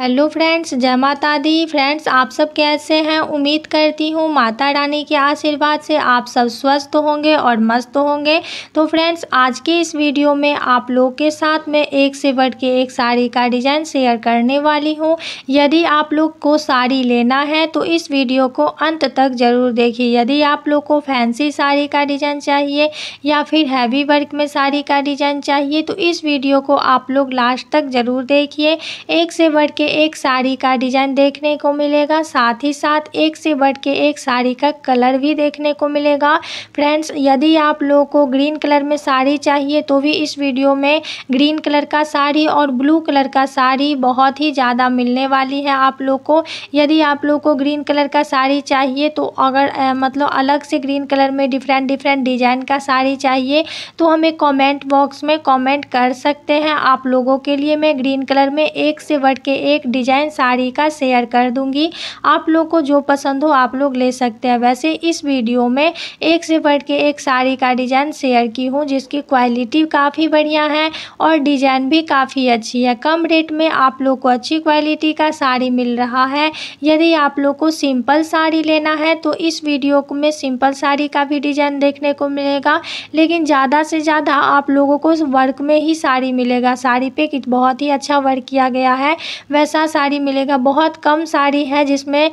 hello friends जय माता दी friends आप सब कैसे हैं उम्मीद करती हूँ माता रानी के आशीर्वाद से आप सब स्वस्थ होंगे और मस्त होंगे तो फ्रेंड्स आज के इस वीडियो में आप लोग के साथ में एक से बढ़ के एक साड़ी का डिज़ाइन शेयर करने वाली हूँ यदि आप लोग को साड़ी लेना है तो इस वीडियो को अंत तक ज़रूर देखिए यदि आप लोग को फैंसी साड़ी का डिज़ाइन चाहिए या फिर हैवी वर्क में साड़ी का डिज़ाइन चाहिए तो इस वीडियो को आप लोग लास्ट तक ज़रूर देखिए एक से बढ़ के के एक साड़ी का डिजाइन देखने को मिलेगा साथ ही साथ एक से बढ़ के एक साड़ी का कलर भी देखने को मिलेगा फ्रेंड्स यदि आप लोगों को ग्रीन कलर में साड़ी चाहिए तो भी इस वीडियो में ग्रीन कलर का साड़ी और ब्लू कलर का साड़ी बहुत ही ज़्यादा मिलने वाली है आप लोग को यदि आप लोग को ग्रीन कलर का साड़ी चाहिए तो अगर आ, मतलब अलग से ग्रीन कलर में डिफरेंट डिफरेंट डिजाइन का साड़ी चाहिए तो हमें कमेंट बॉक्स में कमेंट कर सकते हैं आप लोगों के लिए मैं ग्रीन कलर में एक से बढ़ के एक एक डिजाइन साड़ी का शेयर कर दूंगी आप लोग को जो पसंद हो आप लोग ले सकते हैं वैसे इस वीडियो में एक से बढ़ के एक साड़ी का डिज़ाइन शेयर की हूँ जिसकी क्वालिटी काफ़ी बढ़िया है और डिज़ाइन भी काफ़ी अच्छी है कम रेट में आप लोग को अच्छी क्वालिटी का साड़ी मिल रहा है यदि आप लोग को सिंपल साड़ी लेना है तो इस वीडियो में सिंपल साड़ी का भी डिज़ाइन देखने को मिलेगा लेकिन ज़्यादा से ज़्यादा आप लोगों को वर्क में ही साड़ी मिलेगा साड़ी पे बहुत ही अच्छा वर्क किया गया है वैसे ऐसा साड़ी मिलेगा बहुत कम साड़ी है जिसमें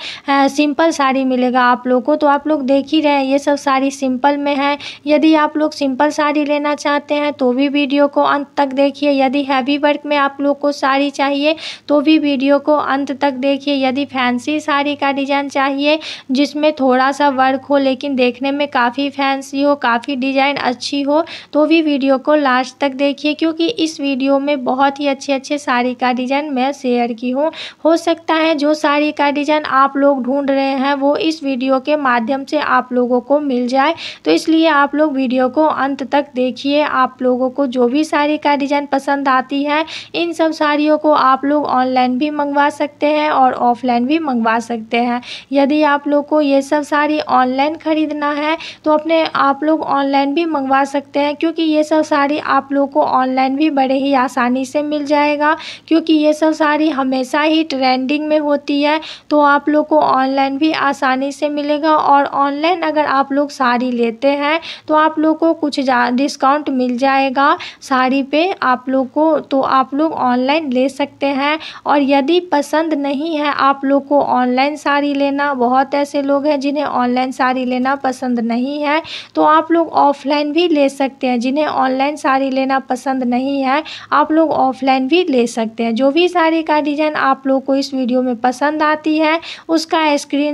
सिंपल साड़ी मिलेगा आप लोग को तो आप लोग देख ही रहे हैं ये सब साड़ी सिंपल में है यदि आप लोग सिंपल साड़ी लेना चाहते हैं तो भी वीडियो को अंत तक देखिए यदि हैवी वर्क में आप लोग को साड़ी चाहिए तो भी वीडियो को अंत तक देखिए यदि फैंसी साड़ी का डिज़ाइन चाहिए जिसमें थोड़ा सा वर्क हो लेकिन देखने में काफ़ी फैंसी हो काफ़ी डिज़ाइन अच्छी हो तो भी वीडियो को लास्ट तक देखिए क्योंकि इस वीडियो में बहुत ही अच्छे अच्छे साड़ी का डिज़ाइन मैं शेयर की हो हो सकता है जो साड़ी का डिज़ाइन आप लोग ढूंढ रहे हैं वो इस वीडियो के माध्यम से आप लोगों को मिल जाए तो इसलिए आप लोग वीडियो को अंत तक देखिए आप लोगों को जो भी साड़ी का डिज़ाइन पसंद आती है इन सब साड़ियों को आप लोग ऑनलाइन भी मंगवा सकते हैं और ऑफलाइन भी मंगवा सकते हैं यदि आप लोग को ये सब साड़ी ऑनलाइन ख़रीदना है तो अपने आप लोग ऑनलाइन भी मंगवा सकते हैं क्योंकि ये सब साड़ी आप लोग को ऑनलाइन भी बड़े ही आसानी से मिल जाएगा क्योंकि ये सब साड़ी हम हमेशा ही ट्रेंडिंग में होती है तो आप लोग को ऑनलाइन भी आसानी से मिलेगा और ऑनलाइन अगर आप लोग साड़ी लेते हैं तो आप लोग को कुछ डिस्काउंट मिल जाएगा साड़ी पे आप लोग को तो आप लोग ऑनलाइन ले सकते हैं और यदि पसंद नहीं है आप लोग को ऑनलाइन साड़ी लेना बहुत ऐसे लोग हैं जिन्हें ऑनलाइन साड़ी लेना पसंद नहीं है तो आप लोग ऑफलाइन भी ले सकते हैं जिन्हें ऑनलाइन साड़ी लेना पसंद नहीं है आप लोग ऑफलाइन भी ले सकते हैं जो भी साड़ी का डिज़ाइन डिज़ाइन आप लोग को इस वीडियो में पसंद आती है उसका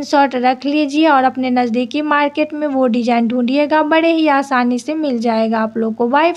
शॉट रख लीजिए और अपने नज़दीकी मार्केट में वो डिज़ाइन ढूंढिएगा बड़े ही आसानी से मिल जाएगा आप लोग को वाई